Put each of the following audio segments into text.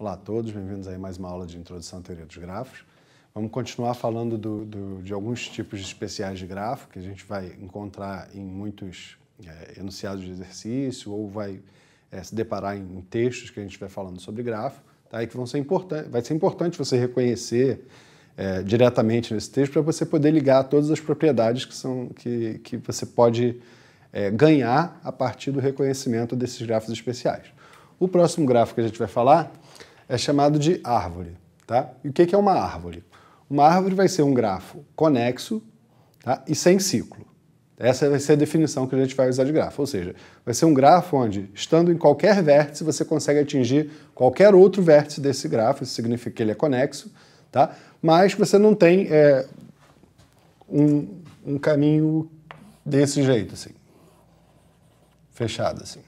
Olá a todos, bem-vindos a mais uma aula de introdução à teoria dos grafos. Vamos continuar falando do, do, de alguns tipos de especiais de grafo que a gente vai encontrar em muitos é, enunciados de exercício ou vai é, se deparar em, textos que a gente vai falando sobre grafo, tá? e que vão ser Vai ser importante você reconhecer é, diretamente nesse texto para você poder ligar todas as propriedades que, são, que, que você pode é, ganhar a partir do reconhecimento desses grafos especiais. O próximo gráfico que a gente vai falar é chamado de árvore. Tá? E o que é uma árvore? Uma árvore vai ser um grafo conexo tá? e sem ciclo. Essa vai ser a definição que a gente vai usar de grafo, ou seja, vai ser um grafo onde, estando em qualquer vértice, você consegue atingir qualquer outro vértice desse grafo, isso significa que ele é conexo, tá? mas você não tem é, um, um caminho desse jeito, assim, fechado, assim.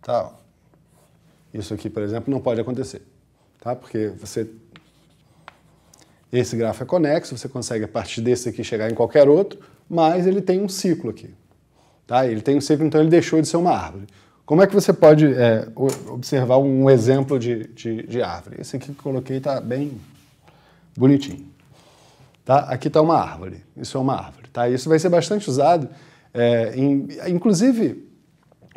Tá? Isso aqui, por exemplo, não pode acontecer, tá? Porque você esse grafo é conexo, você consegue a partir desse aqui chegar em qualquer outro, mas ele tem um ciclo aqui, tá? Ele tem um ciclo, então ele deixou de ser uma árvore. Como é que você pode é, observar um exemplo de, de, de, árvore? Esse aqui que coloquei está bem bonitinho. Tá? Aqui está uma árvore. Isso é uma árvore. Tá? Isso vai ser bastante usado, é, em, inclusive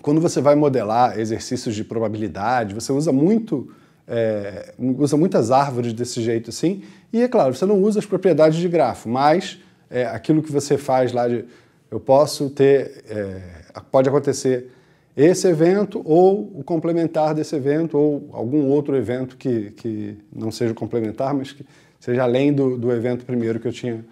quando você vai modelar exercícios de probabilidade, você usa muito é, usa muitas árvores desse jeito assim, e é claro, você não usa as propriedades de grafo, mas é, aquilo que você faz lá de eu posso ter, é, pode acontecer esse evento ou o complementar desse evento ou algum outro evento que, que não seja complementar, mas que seja além do, do evento primeiro que eu tinha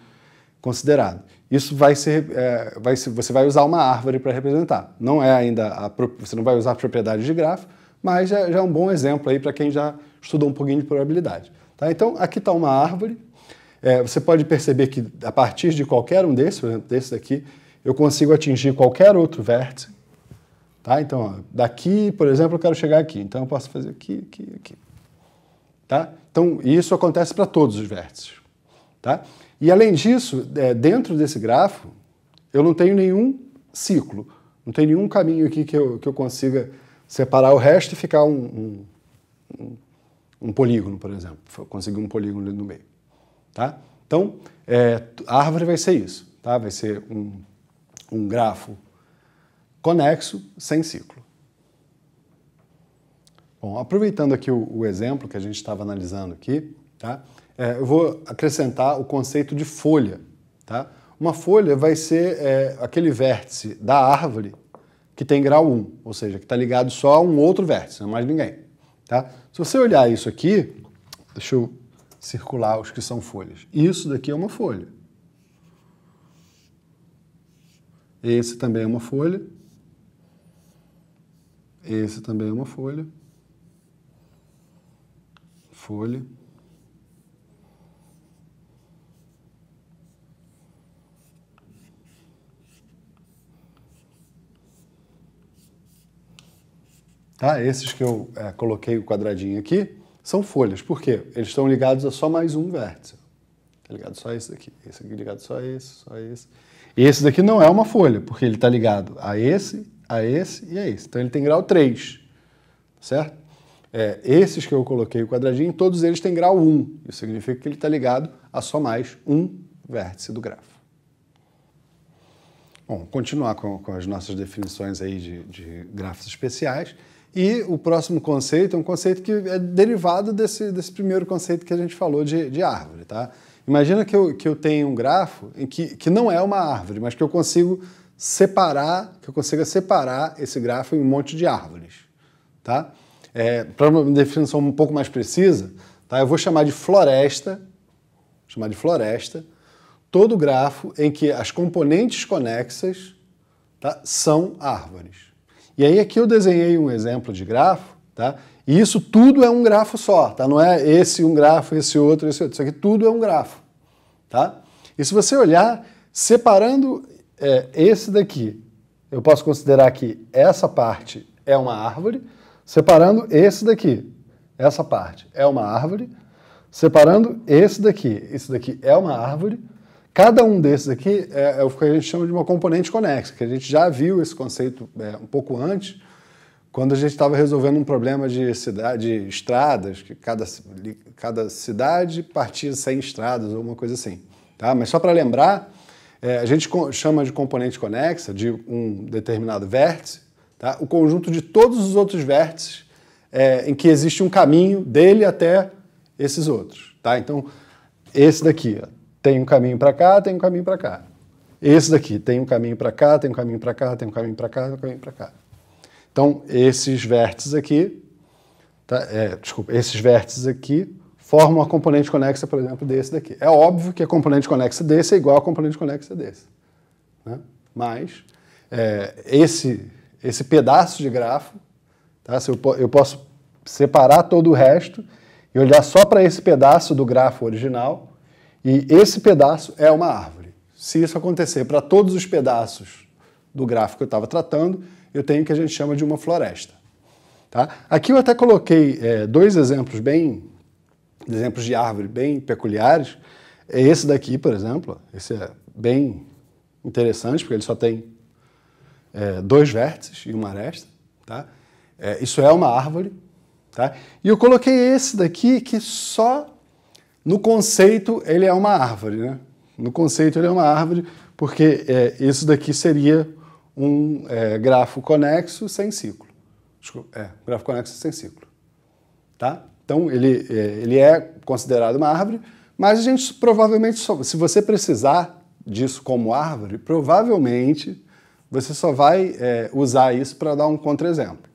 considerado isso vai ser, é, vai ser, você vai usar uma árvore para representar. Não é ainda, a, você não vai usar propriedades de grafo, mas já, já é um bom exemplo aí para quem já estudou um pouquinho de probabilidade. Tá? Então, aqui está uma árvore. É, você pode perceber que a partir de qualquer um desses, por exemplo, desse aqui, eu consigo atingir qualquer outro vértice. Tá? Então, ó, daqui, por exemplo, eu quero chegar aqui. Então, eu posso fazer aqui, aqui, aqui. Tá? Então, isso acontece para todos os vértices. Tá? E além disso, é, dentro desse grafo, eu não tenho nenhum ciclo, não tem nenhum caminho aqui que eu, que eu consiga separar o resto e ficar um, um, um polígono, por exemplo. Conseguir um polígono ali no meio. Tá? Então, é, a árvore vai ser isso. Tá? Vai ser um, um grafo conexo sem ciclo. Bom, aproveitando aqui o, o exemplo que a gente estava analisando aqui, Tá? É, eu vou acrescentar o conceito de folha. Tá? Uma folha vai ser é, aquele vértice da árvore que tem grau 1, ou seja, que está ligado só a um outro vértice, não é mais ninguém. Tá? Se você olhar isso aqui, deixa eu circular os que são folhas. Isso daqui é uma folha. Esse também é uma folha. Esse também é uma folha. Folha. Tá? Esses que eu é, coloquei o quadradinho aqui são folhas. Por quê? Eles estão ligados a só mais um vértice. Está ligado só a esse daqui. Esse aqui ligado só a esse, só a esse. E esse daqui não é uma folha, porque ele está ligado a esse, a esse e a esse. Então ele tem grau 3, certo? É, esses que eu coloquei o quadradinho, todos eles têm grau 1. Isso significa que ele está ligado a só mais um vértice do grafo. Bom, continuar com, com as nossas definições aí de, de grafos especiais. E o próximo conceito é um conceito que é derivado desse, desse primeiro conceito que a gente falou de, de árvore. Tá? Imagina que eu, que eu tenho um grafo que, que não é uma árvore, mas que eu consigo separar, que eu consiga separar esse grafo em um monte de árvores. Tá? É, Para uma definição um pouco mais precisa, tá? eu vou chamar de floresta, chamar de floresta, todo grafo em que as componentes conexas tá, são árvores. E aí aqui eu desenhei um exemplo de grafo, tá? E isso tudo é um grafo só, tá? Não é esse um grafo, esse outro, esse outro. Isso aqui tudo é um grafo, tá? E se você olhar, separando é, esse daqui, eu posso considerar que essa parte é uma árvore, separando esse daqui, essa parte é uma árvore, separando esse daqui, esse daqui é uma árvore, Cada um desses aqui é, é, o que a gente chama de uma componente conexa, que a gente já viu esse conceito é, um pouco antes, quando a gente estava resolvendo um problema de, cidade, de estradas, que cada, cada cidade partia sem estradas ou uma coisa assim. Tá? Mas só para lembrar, é, a gente chama de componente conexa de um determinado vértice tá? o conjunto de todos os outros vértices é, em que existe um caminho dele até esses outros. Tá? Então, esse daqui, ó, tem um caminho para cá, tem um caminho para cá. Esse daqui tem um caminho para cá, tem um caminho para cá, tem um caminho para cá, tem um caminho para cá. Então, esses vértices aqui, tá, é, desculpa, esses vértices aqui formam a componente conexa, por exemplo, desse daqui. É óbvio que a componente conexa desse é igual à componente conexa desse. Né? Mas é, esse, esse pedaço de grafo, tá, se eu, eu posso separar todo o resto e olhar só para esse pedaço do grafo original, e esse pedaço é uma árvore. Se isso acontecer para todos os pedaços do gráfico que eu estava tratando, eu tenho o que a gente chama de uma floresta. Tá? Aqui eu até coloquei é, dois exemplos bem, exemplos de árvore bem peculiares. É esse daqui, por exemplo, esse é bem interessante porque ele só tem é, dois vértices e uma aresta. Tá? É, isso é uma árvore. Tá? E eu coloquei esse daqui que só no conceito, ele é uma árvore, né? No conceito, ele é uma árvore, porque é, isso daqui seria um é, grafo conexo sem ciclo. Desculpa, é, grafo conexo sem ciclo. Tá? Então, ele é, ele é considerado uma árvore, mas a gente provavelmente, só, se você precisar disso como árvore, provavelmente você só vai é, usar isso para dar um contra-exemplo.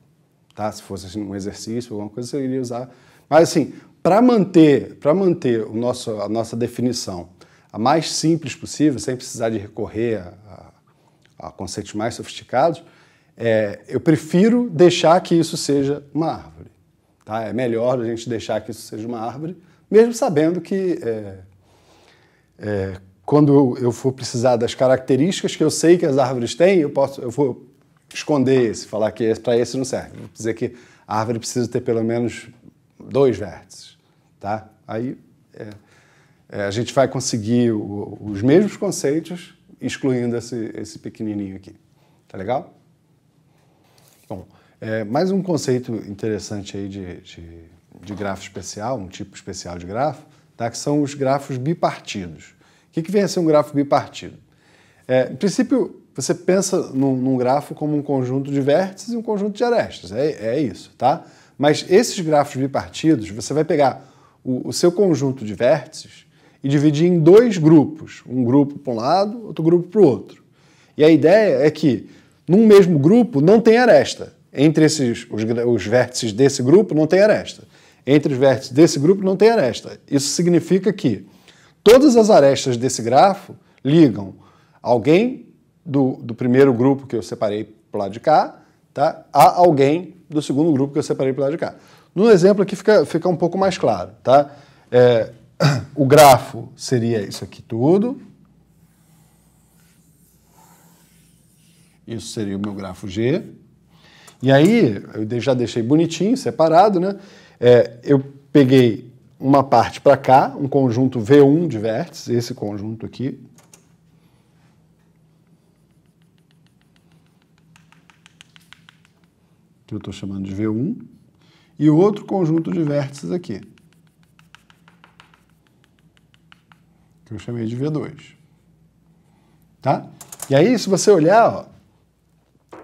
Tá? Se fosse assim, um exercício, alguma coisa, você iria usar. Mas, assim, para manter, para manter o nosso, a nossa definição a mais simples possível, sem precisar de recorrer a, a, a conceitos mais sofisticados, é, eu prefiro deixar que isso seja uma árvore. Tá? É melhor a gente deixar que isso seja uma árvore, mesmo sabendo que é, é, quando eu for precisar das características que eu sei que as árvores têm, eu posso, eu vou esconder esse, falar que para esse não serve. Vou dizer que a árvore precisa ter pelo menos dois vértices, tá? Aí é, é, a gente vai conseguir o, os mesmos conceitos excluindo esse, esse pequenininho aqui, tá legal? Bom, é, mais um conceito interessante aí de, de, de, grafo especial, um tipo especial de grafo, tá? que são os grafos bipartidos. O que, que vem a ser um grafo bipartido? É, em princípio, você pensa num, num, grafo como um conjunto de vértices e um conjunto de arestas, é, é isso, tá? Mas esses grafos bipartidos, você vai pegar o, o seu conjunto de vértices e dividir em dois grupos, um grupo para um lado, outro grupo para o outro. E a ideia é que num mesmo grupo não tem aresta. Entre esses os, os vértices desse grupo não tem aresta. Entre os vértices desse grupo não tem aresta. Isso significa que todas as arestas desse grafo ligam alguém do, do primeiro grupo que eu separei para o lado de cá tá? a alguém do segundo grupo que eu separei para o lado de cá. No exemplo aqui fica, fica um pouco mais claro. Tá? É, o grafo seria isso aqui tudo. Isso seria o meu grafo G. E aí, eu já deixei bonitinho, separado, né? É, eu peguei uma parte para cá, um conjunto V1 de vértices, esse conjunto aqui, que eu estou chamando de V1, e outro conjunto de vértices aqui, que eu chamei de V2. Tá? E aí, se você olhar, ó,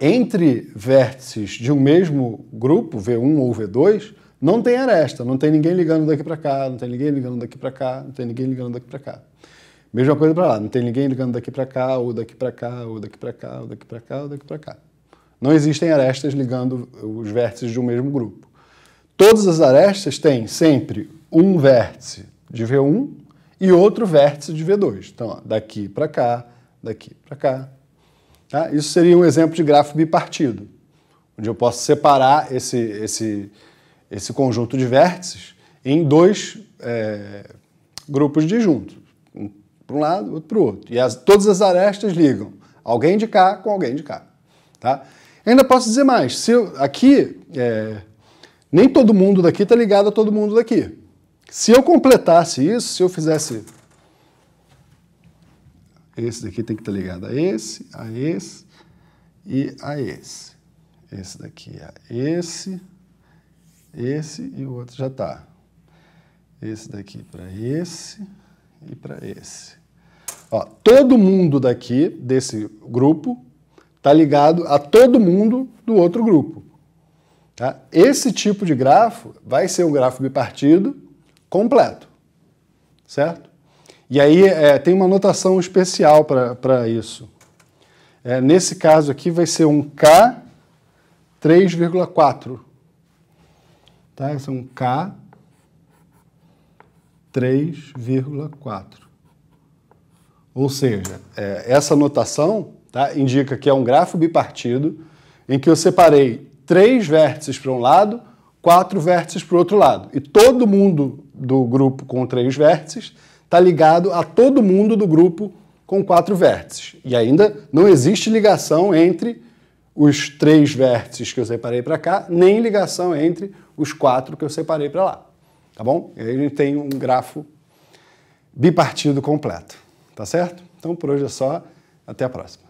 entre vértices de um mesmo grupo, V1 ou V2, não tem aresta, não tem ninguém ligando daqui para cá, não tem ninguém ligando daqui para cá, não tem ninguém ligando daqui para cá. Mesma coisa para lá, não tem ninguém ligando daqui para cá, ou daqui para cá, ou daqui para cá, ou daqui para cá, ou daqui para cá. Não existem arestas ligando os vértices de um mesmo grupo. Todas as arestas têm sempre um vértice de V1 e outro vértice de V2. Então, ó, daqui para cá, daqui para cá. Tá? Isso seria um exemplo de grafo bipartido, onde eu posso separar esse, esse, esse conjunto de vértices em dois é, grupos disjuntos. Um para um lado, outro para o outro. E as, todas as arestas ligam alguém de cá com alguém de cá. Tá? Ainda posso dizer mais. Se eu, aqui, é, nem todo mundo daqui está ligado a todo mundo daqui. Se eu completasse isso, se eu fizesse. Esse daqui tem que estar tá ligado a esse, a esse e a esse. Esse daqui a é esse, esse e o outro já está. Esse daqui para esse e para esse. Ó, todo mundo daqui, desse grupo, está ligado a todo mundo do outro grupo. Tá? Esse tipo de grafo vai ser um grafo bipartido completo, certo? E aí é, tem uma notação especial para isso. É, nesse caso aqui vai ser um K 3,4. Tá? Esse é um K 3,4. Ou seja, é, essa notação tá? indica que é um grafo bipartido em que eu separei três vértices para um lado, quatro vértices para o outro lado. E todo mundo do grupo com três vértices está ligado a todo mundo do grupo com quatro vértices. E ainda não existe ligação entre os três vértices que eu separei para cá, nem ligação entre os quatro que eu separei para lá. Tá bom? E aí a gente tem um grafo bipartido completo. Tá certo? Então por hoje é só. Até a próxima.